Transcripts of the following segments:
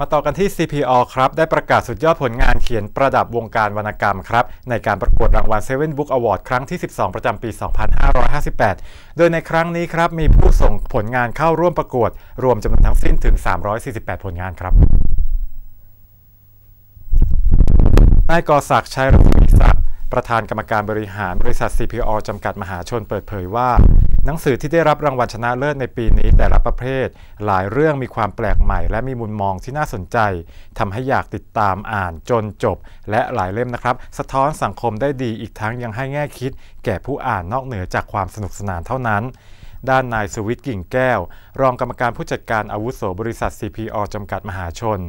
มาต่อกันที่ CPO ครับ ได้ประกาศสุดยอดผลงานเขียนประดับวงการวรรณกรรมครับ ในการประกวดรางวัล Seven Book Award ครั้งที่ 12 ประจำปี 2558 โดยในครั้งนี้ครับมีผู้ส่งผลงานเข้าร่วมประกวด รวมจำนวนทั้งสิ้นถึง 348 ผลงานครับ นายกอศักดิ์ชัยรัตนศักดิ์ประธานกรรมการบริหารบริษัท CPO จำกัดมหาชนเปิดเผยว่าหนังสือที่ได้รับรางวัลชนะเลิศในปีนี้ แต่ละประเภท หลายเรื่องมีความแปลกใหม่ และมีมุมมองที่น่าสนใจ ทำให้อยากติดตามอ่านจนจบและหลายเล่มนะครับ สะท้อนสังคมได้ดีอีกทั้งยังให้แง่คิด แก่ผู้อ่านนอกเหนือจากความสนุกสนานเท่านั้น ด้านนายสวิทกิ่งแก้ว รองกรรมการผู้จัดการอาวุโสบริษัท CPO จำกัดมหาชน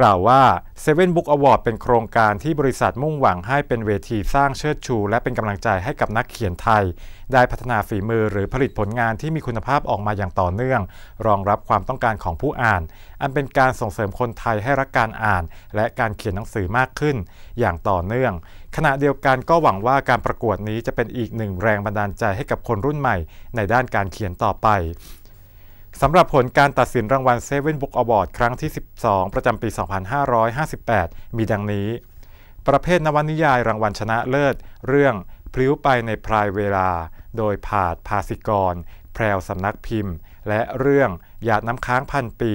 กล่าวว่า Seven Book Award เป็นโครงการที่บริษัทมุ่งหวังให้เป็นเวที สร้างเชิดชู และเป็นกำลังใจให้กับนักเขียนไทย ได้พัฒนาฝีมือหรือผลิตผลงานที่มีคุณภาพออกมาอย่างต่อเนื่อง รองรับความต้องการของผู้อ่าน อันเป็นการส่งเสริมคนไทยให้รักการอ่าน และการเขียนหนังสือมากขึ้นอย่างต่อเนื่อง ขณะเดียวกันก็หวังว่าการประกวดนี้จะเป็นอีกหนึ่งแรงบันดาลใจให้กับคนรุ่นใหม่ ในด้านการเขียนต่อไปสำหรับผลการตัดสินรางวัลเ e v e n Book Award ครั้งที่ 12 ประจำปี 2558 มีดังนี้ ประเภทนวนิยายรางวัลชนะเลิศ เรื่องพลิ้วไปในพรายเวลา โดยผาดภาสิกร แพรวสำนักพิมพ์ และเรื่องหยาดน้ำค้างพันปี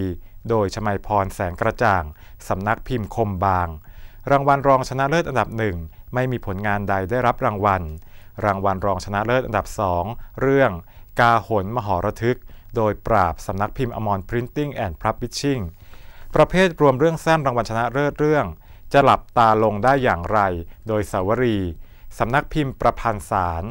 โดยชมัยพรแสงกระจ่างสำนักพิมพ์คมบาง รางวัลรองชนะเลิศอันดับหนึ่งไม่มีผลงานใดได้รับรางวัล รางวัลรองชนะเลิศอันดับสองเรื่อง กาหนมหรทึกโดยปราบสำนักพิมพ์อมรพรินติ้งแอนด์พับบิชชิ่งประเภทรวมเรื่องสั้นรางวัลชนะเลิศเรื่อง จะหลับตาลงได้อย่างไร โดยสาวรีสำนักพิมพ์ประพันธ์สาร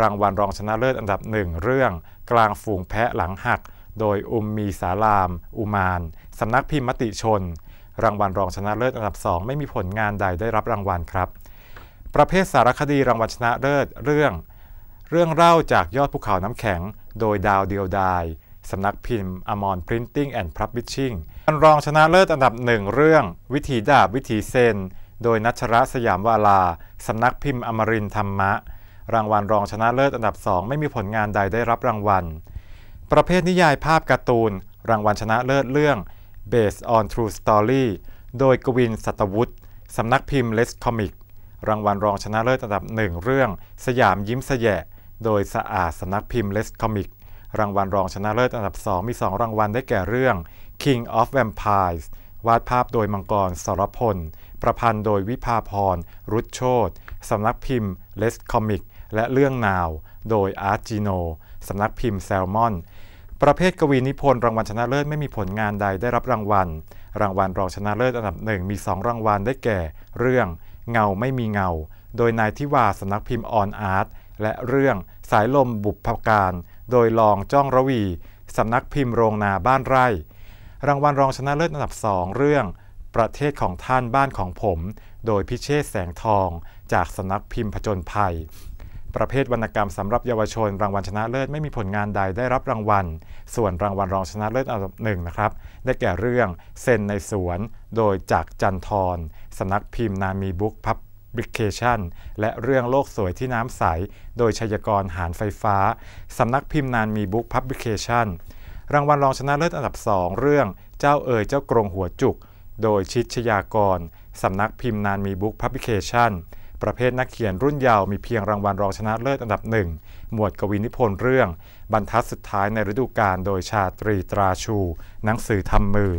รางวัลรองชนะเลิศอันดับหนึ่งเรื่อง กลางฝูงแพะหลังหัก โดยอุมมีสารามอุมานสำนักพิมพ์มติชน รางวัลรองชนะเลิศอันดับสองไม่มีผลงานใดได้รับรางวัลครับ ประเภทสารคดีรางวัลชนะเลิศเรื่อง เรื่องเล่าจากยอดภูเขาน้ำแข็ง โดยดาวเดียวดายสำนักพิมพ์ อมรพรินติ้งแอนด์พรับบิชชิ่งอันรองชนะเลิศอันดับหนึ่งเรื่อง วิธีดาบวิธีเซนโดยนัชระสยามวาลาสำนักพิมพ์อมรินธรรมะรางวัลรองชนะเลิศอันดับสองไม่มีผลงานใดได้รับรางวัล ประเภทนิยายภาพการ์ตูนรางวัลชนะเลิศเรื่อง Based on True Story โดย กวิน สัตวุฒิสำนักพิมพ์เลสคอมิกรางวัลรองชนะเลิศอันดับหนึ่งเรื่อง สยามยิ้มแสยะ โดยสะอาดสำนักพิมพ์เลสคอมิกรางวัลรองชนะเลิศอันดับ 2 มี 2 รางวัลได้แก่เรื่อง King of Vampires วาดภาพโดยมังกร สรพล ประพันธ์โดยวิภาพรรุชโชตสำนักพิมพ์ Les Comic และเรื่องนาว โดยอาร์ตจีโนสำนักพิมพ์แซลมอน ประเภทกวีนิพนธ์รางวัลชนะเลิศไม่มีผลงานใดได้รับรางวัล รางวัลรองชนะเลิศอันดับหนึ่งมี 2รางวัลได้แก่เรื่องเงาไม่มีเงา โดยนายทิวาสำนักพิมพ์ออนอาร์ตและเรื่องสายลมบุพการโดยรองจ้องระวีสำนักพิมพ์โรงนาบ้านไร่ รางวัลรองชนะเลิศอันดับสองเรื่อง ประเทศของท่านบ้านของผม โดยพิเชษแสงทอง จากสำนักพิมพ์ผจญภัย ประเภทวรรณกรรมสำหรับเยาวชน รางวัลชนะเลิศไม่มีผลงานใดได้รับรางวัลส่วนรางวัลรองชนะเลิศอันดับหนึ่งนะครับได้แก่เรื่องเซนในสวนโดยจากจันทร์สำนักพิมพ์นามีบุ๊กพับบริเคชันและเรื่องโลกสวยที่น้ำใส โดยชัยกรหารไฟฟ้าสำนักพิมพ์นานมีบุ๊กพับบิเคชันรางวัลรองชนะเลิศอันดับ 2 เรื่อง เจ้าเอ๋ยเจ้ากรงหัวจุกโดยชิดชยากรสำนักพิมพ์นานมีบุ๊กพับบิเคชันประเภทนักเขียนรุ่นเยาว์มีเพียงรางวัลรองชนะเลิศอันดับหนึ่งหมวดกวีนิพนธ์เรื่อง บรรทัดสุดท้ายในฤดูกาลโดยชาตรีตราชู หนังสือทำมือ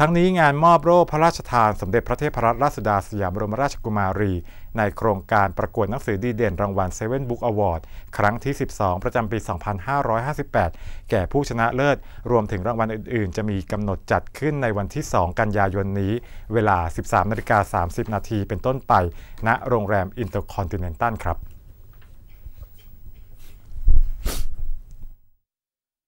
ทั้งนี้งานมอบโล่พระราชทานสมเด็จพระเทพรัตนราชสุดาสยามบรมราชกุมารี ในโครงการประกวดหนังสือดีเด่นรางวัลเซเว่นบุ๊กอวอร์ดครั้งที่ 12 ประจำปี 2558 แก่ผู้ชนะเลิศรวมถึงรางวัลอื่น ๆ จะมีกำหนดจัดขึ้นในวันที่ 2 กันยายนนี้ เวลา 13นาฬิกา 30 นาทีเป็นต้นไปณ โรงแรมอินเตอร์คอนติเนนตัลครับ